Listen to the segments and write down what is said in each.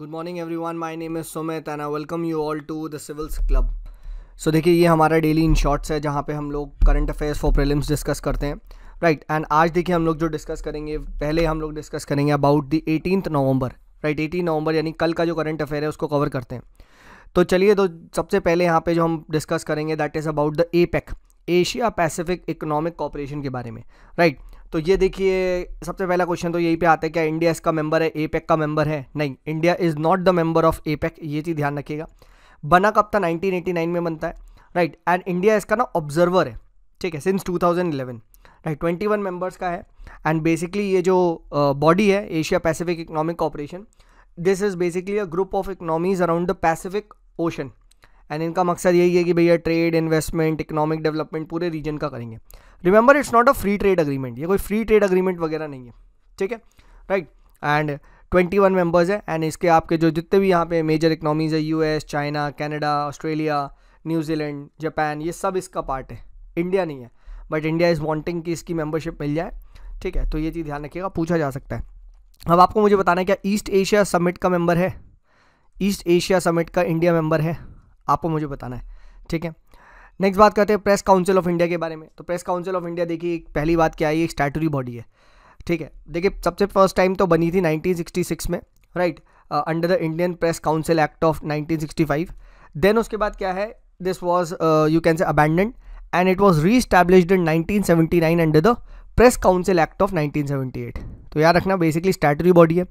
Good morning everyone my name is Sumit and I welcome you all to the civils club so देखिए ये हमारा daily in shorts है जहाँ पे हम लोग current affairs for prelims discuss करते हैं राइट right, एंड आज देखिए हम लोग जो डिस्कस करेंगे पहले हम लोग डिस्कस करेंगे about the eighteenth November right eighteen November यानी कल का जो करंट अफेयर है उसको कवर करते हैं तो चलिए तो सबसे पहले यहाँ पे जो हम डिस्कस करेंगे that is about the A Asia Pacific economic cooperation के बारे में राइट right? तो ये देखिए सबसे पहला क्वेश्चन तो यही पे आता है क्या इंडिया इसका मेंबर है एपेक का मेंबर है नहीं India is not the member of APEC ये चीज़ ध्यान रखिएगा बना कब था 1989 में बनता है राइट एंड इंडिया इसका ना ऑब्जर्वर है ठीक है since 2011 right twenty one members का है एंड बेसिकली ये जो बॉडी uh, है Asia Pacific economic cooperation this is basically a group of economies around the Pacific Ocean and इनका मकसद यही है कि भैया ट्रेड इन्वेस्टमेंट इकोनॉमिक डेवलपमेंट पूरे रीजन का करेंगे remember it's not a free trade agreement ये कोई फ्री ट्रेड अग्रीमेंट वगैरह नहीं है ठीक है right and twenty one members है एंड इसके आपके जो जितने भी यहाँ पे मेजर इकनॉमीज़ है US China Canada Australia New Zealand Japan ये सब इसका पार्ट है इंडिया नहीं है बट इंडिया इज़ वांटिंग कि इसकी मेंबरशिप मिल जाए ठीक है तो ये चीज़ ध्यान रखिएगा पूछा जा सकता है अब आपको मुझे बताना है क्या ईस्ट एशिया समिट का मेम्बर है ईस्ट एशिया समिट का इंडिया मेम्बर है आपको मुझे बताना है ठीक है नेक्स्ट बात करते हैं प्रेस काउंसिल ऑफ इंडिया के बारे में तो प्रेस काउंसिल ऑफ इंडिया देखिए पहली बात क्या है ये स्टैटरी बॉडी है ठीक है देखिए सबसे फर्स्ट टाइम तो बनी थी 1966 में right under the Indian Press Council Act of 1965 then उसके बाद क्या है this was you can say abandon and it was reestablish in nineteen under the Press Council Act of nineteen तो याद रखना बेसिकली स्टैटरी बॉडी है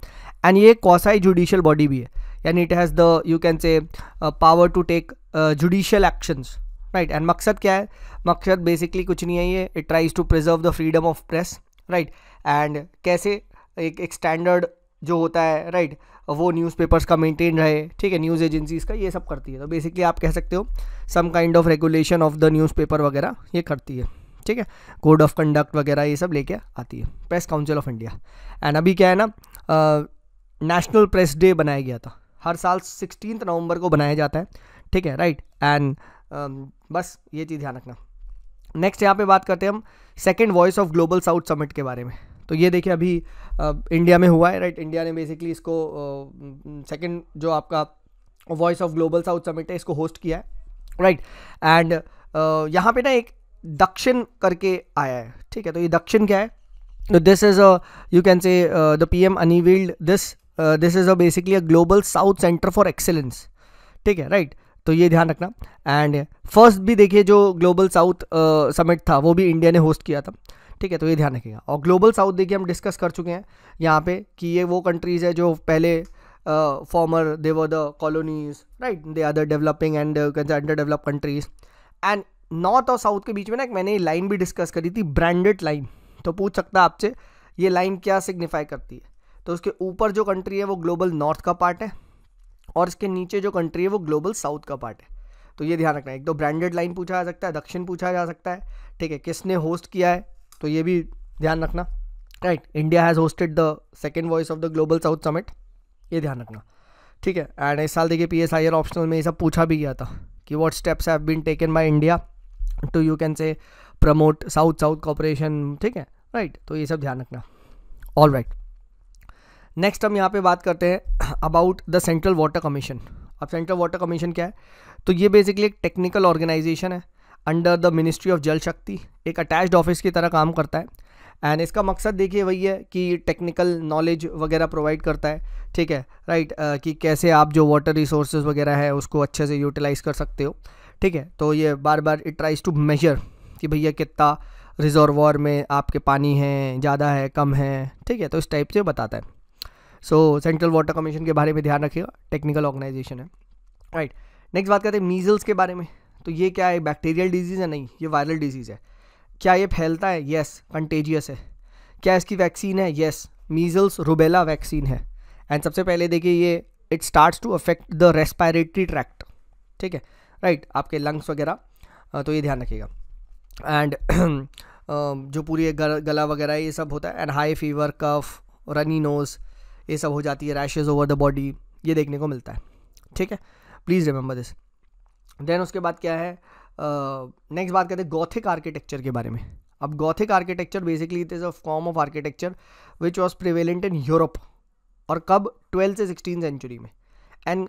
and ये quasi judicial body भी है यानी it has the you can say power to take judicial actions right and मकसद क्या है मकसद बेसिकली कुछ नहीं है ये it tries to preserve the freedom of press right and कैसे एक एक स्टैंडर्ड जो होता है राइट right, वो न्यूज़पेपर्स का मेंटेन रहे ठीक है न्यूज़ एजेंसीज का ये सब करती है तो बेसिकली आप कह सकते हो some kind of regulation of the newspaper वगैरह ये करती है ठीक है कोड ऑफ कंडक्ट वगैरह ये सब लेके आती है Press Council of India and अभी क्या है ना नेशनल प्रेस डे बनाया गया था हर साल सिक्सटीन नवंबर को बनाया जाता है ठीक है राइट एंड बस ये चीज़ ध्यान रखना नेक्स्ट यहाँ पे बात करते हैं हम second Voice of Global South Summit के बारे में तो ये देखिए अभी इंडिया में हुआ है राइट इंडिया ने बेसिकली इसको सेकेंड जो आपका Voice of Global South Summit है इसको होस्ट किया है राइट एंड यहाँ पे ना एक दक्षिण करके आया है ठीक है तो ये दक्षिण क्या है दिस तो is a you can say the P M unveiled this this is a basically a Global South Centre for Excellence ठीक है राइट right? तो ये ध्यान रखना एंड फर्स्ट भी देखिए जो ग्लोबल साउथ समिट था वो भी इंडिया ने होस्ट किया था ठीक है तो ये ध्यान रखिएगा और ग्लोबल साउथ देखिए हम डिस्कस कर चुके हैं यहाँ पे कि ये वो कंट्रीज़ है जो पहले former they were the colonies right they are the developing and under develop countries and north और साउथ के बीच में ना एक मैंने लाइन भी डिस्कस करी थी ब्रांडेड लाइन तो पूछ सकता आपसे ये लाइन क्या सिग्निफाई करती है तो उसके ऊपर जो कंट्री है वो ग्लोबल नॉर्थ का पार्ट है और इसके नीचे जो कंट्री है वो ग्लोबल साउथ का पार्ट है तो ये ध्यान रखना है एक दो ब्रांडेड लाइन पूछा जा सकता है दक्षिण पूछा जा सकता है ठीक है किसने होस्ट किया है तो ये भी ध्यान रखना right India has hosted the second Voice of the Global South Summit ये ध्यान रखना ठीक है एंड इस साल देखिए P S I R optional में ये सब पूछा भी गया था कि what steps have been taken by India to you can say promote south south cooperation ठीक है राइट right, तो ये सब ध्यान रखना ऑल राइट right. नेक्स्ट हम यहाँ पे बात करते हैं about the Central Water Commission अब सेंट्रल वाटर कमीशन क्या है तो ये बेसिकली एक टेक्निकल ऑर्गेनाइजेशन है under the ministry of Jal Shakti एक अटैच्ड ऑफिस की तरह काम करता है एंड इसका मकसद देखिए वही है कि टेक्निकल नॉलेज वगैरह प्रोवाइड करता है ठीक है राइट right? कि कैसे आप जो वाटर रिसोर्स वगैरह है उसको अच्छे से यूटिलाइज कर सकते हो ठीक है तो ये बार बार इट ट्राइज़ टू मेजर कि भैया कितना रिजर्वर में आपके पानी है ज़्यादा है कम है ठीक है तो इस टाइप से बताता है सो सेंट्रल वाटर कमीशन के बारे में ध्यान रखिएगा टेक्निकल ऑर्गेनाइजेशन है राइट नेक्स्ट बात करते हैं मीजल्स के बारे में तो ये क्या है बैक्टीरियल डिजीज़ है नहीं ये वायरल डिजीज़ है क्या ये फैलता है येस कंटेजियस है क्या इसकी वैक्सीन है येस मीजल्स रुबेला वैक्सीन है एंड सबसे पहले देखिए ये it starts to affect the respiratory tract ठीक है राइट right, आपके लंग्स वगैरह तो ये ध्यान रखिएगा एंड जो पूरी गला वगैरह ये सब होता है and high fever cough runny nose ये सब हो जाती है रैशेज ओवर द बॉडी ये देखने को मिलता है ठीक है प्लीज़ रिमेंबर दिस देन उसके बाद क्या है नेक्स्ट uh, बात करते हैं गौथिक आर्किटेक्चर के बारे में अब Gothic architecture basically it is a form of architecture which was prevalent in Europe और कब ट्वेल्थ से सिक्सटीन सेंचुरी में एंड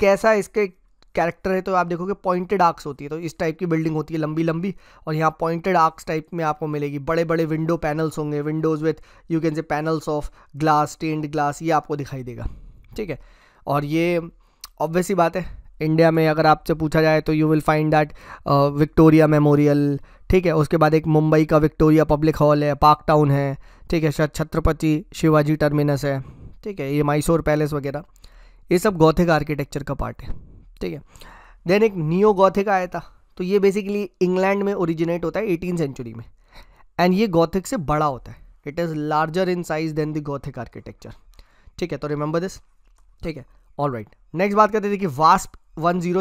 कैसा इसके कैरेक्टर है तो आप देखोगे पॉइंटेड आर्क्स होती है तो इस टाइप की बिल्डिंग होती है लंबी लंबी और यहाँ पॉइंटेड आर्क्स टाइप में आपको मिलेगी बड़े बड़े विंडो पैनल्स होंगे windows with you can say panels of glass stained glass ये आपको दिखाई देगा ठीक है और ये ऑब्वियस ही बात है इंडिया में अगर आपसे पूछा जाए तो you will find that Victoria Memorial ठीक है उसके बाद एक मुंबई का विक्टोरिया पब्लिक हॉल है पार्क टाउन है ठीक है शायद छत्रपति शिवाजी टर्मिनस है ठीक है ये माइसोर पैलेस वगैरह ये सब गौथिक आर्किटेक्चर का पार्ट है ठीक है देन एक नियो गौथिक आया था तो ये बेसिकली इंग्लैंड में ओरिजिनेट होता है एटीन सेंचुरी में एंड ये गौथिक से बड़ा होता है it is larger in size than the Gothic architecture ठीक है तो रिमेंबर दिस ठीक है ऑल राइट नेक्स्ट बात करते थे कि वास्प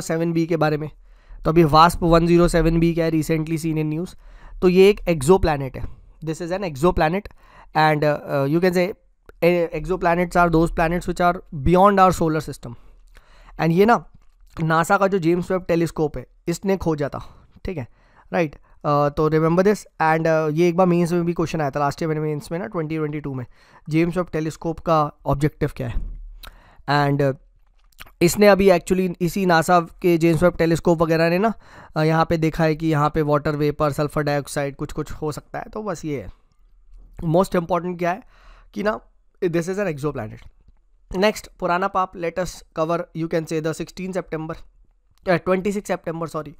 सेवन बी के बारे में तो अभी वास्प सेवन बी क्या है रिसेंटली सीन इन न्यूज़ तो ये एक एक्जो प्लानट है this is an exoplanet and you can say exoplanets are those planets which are beyond our solar system and ये ना नासा का जो जेम्स वेब टेलीस्कोप है इसने खोजा था ठीक है राइट तो रिमेंबर दिस एंड ये एक बार मेंस में भी क्वेश्चन आया था लास्ट ईयर मैंने मेंस में ना 2022 में जेम्स वेब टेलीस्कोप का ऑब्जेक्टिव क्या है एंड uh, इसने अभी एक्चुअली इसी नासा के जेम्स वेब टेलीस्कोप वगैरह ने ना यहाँ पे देखा है कि यहाँ पे वाटर वेपर सल्फर डाइऑक्साइड कुछ कुछ हो सकता है तो बस ये है मोस्ट इम्पॉर्टेंट क्या है कि ना this is an exoplanet next पुराना पाप latest cover you can say the sixteen September twenty six September sorry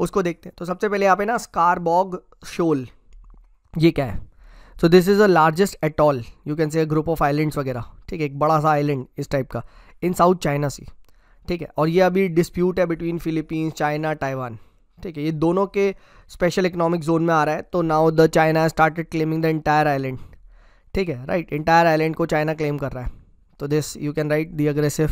उसको देखते हैं तो सबसे पहले यहाँ पे ना स्कारबॉग शोल ये क्या है so this is the largest at all you can say a group of islands वगैरह ठीक है एक बड़ा सा आइलैंड इस टाइप का इन साउथ चाइना सी ठीक है और ये अभी डिस्प्यूट है बिटवीन फिलीपींस चाइना ताइवान ठीक है ये दोनों के स्पेशल इकोनॉमिक जोन में आ रहा है तो now the China started claiming the entire island ठीक है राइट इंटायर आइलैंड को चाइना क्लेम कर रहा है तो this you can right the aggressive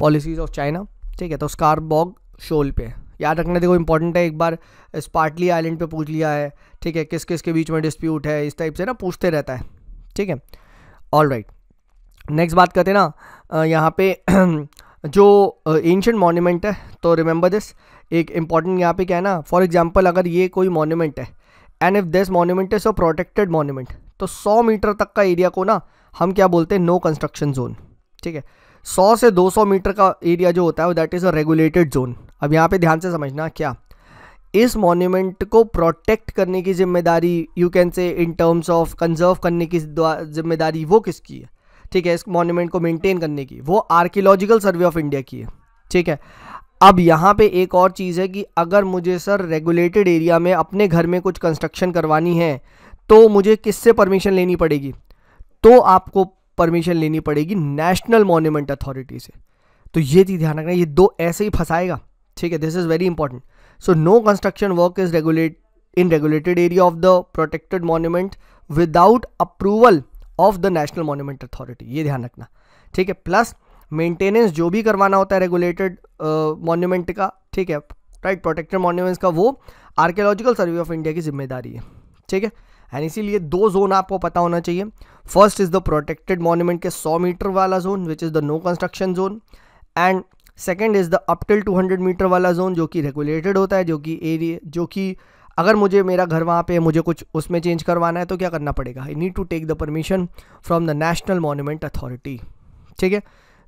policies of China ठीक है तो बॉग शोल पे याद रखना देखो इंपॉर्टेंट है एक बार स्पार्टली आइलैंड पे पूछ लिया है ठीक है किस किस के बीच में डिस्प्यूट है इस टाइप से ना पूछते रहता है ठीक है ऑल राइट नेक्स्ट बात करते ना यहाँ पे जो एंशंट मोन्यूमेंट है तो रिमेंबर दिस एक इम्पॉर्टेंट यहाँ पे क्या है ना फॉर एग्जाम्पल अगर ये कोई मोन्यूमेंट है and if this monument is a protected monument तो सौ मीटर तक का एरिया को ना हम क्या बोलते हैं नो कंस्ट्रक्शन जोन ठीक है सौ से दो सौ मीटर का एरिया जो होता है वो that is a regulated zone अब यहाँ पे ध्यान से समझना क्या इस मॉन्यूमेंट को प्रोटेक्ट करने की जिम्मेदारी यू कैन से इन टर्म्स ऑफ कंजर्व करने की जिम्मेदारी वो किसकी है ठीक है इस मॉन्यूमेंट को मेंटेन करने की वो आर्कियोलॉजिकल सर्वे ऑफ इंडिया की है ठीक है अब यहाँ पे एक और चीज़ है कि अगर मुझे सर रेगुलेटेड एरिया में अपने घर में कुछ कंस्ट्रक्शन करवानी है तो मुझे किससे परमिशन लेनी पड़ेगी तो आपको परमिशन लेनी पड़ेगी नेशनल मोन्यूमेंट अथॉरिटी से तो ये चीज़ ध्यान रखना ये दो ऐसे ही फंसाएगा ठीक है this is very important so no construction work is regulate in regulated area of the protected monument without approval of the National Monument Authority ये ध्यान रखना ठीक है प्लस मेंटेनेंस जो भी करवाना होता है रेगुलेटेड मॉन्यूमेंट का ठीक है राइट प्रोटेक्टेड मॉन्यूमेंट्स का वो आर्कियोलॉजिकल सर्वे ऑफ इंडिया की जिम्मेदारी है ठीक है एंड इसीलिए दो जोन आपको पता होना चाहिए first is the protected monument के 100 मीटर वाला zone which is the no construction zone and second is the up till 200 metre वाला जोन जो कि रेगुलेटेड होता है जो कि एरिए जो कि अगर मुझे मेरा घर वहाँ पे मुझे कुछ उसमें चेंज करवाना है तो क्या करना पड़ेगा I need to take the permission from the National Monument Authority ठीक है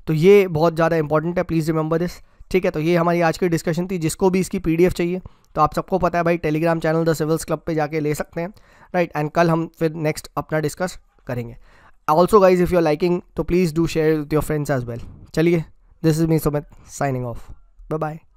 तो ये बहुत ज़्यादा इंपॉर्टेंट है प्लीज़ रिमेंबर दिस ठीक है तो ये हमारी आज की डिस्कशन थी जिसको भी इसकी पीडीएफ चाहिए तो आप सबको पता है भाई Telegram channel the civils Club पे जाके ले सकते हैं राइट एंड कल हम फिर नेक्स्ट अपना डिस्कस करेंगे also guys if you are liking तो please do share with your friends as well चलिए this is me Sumit signing off bye bye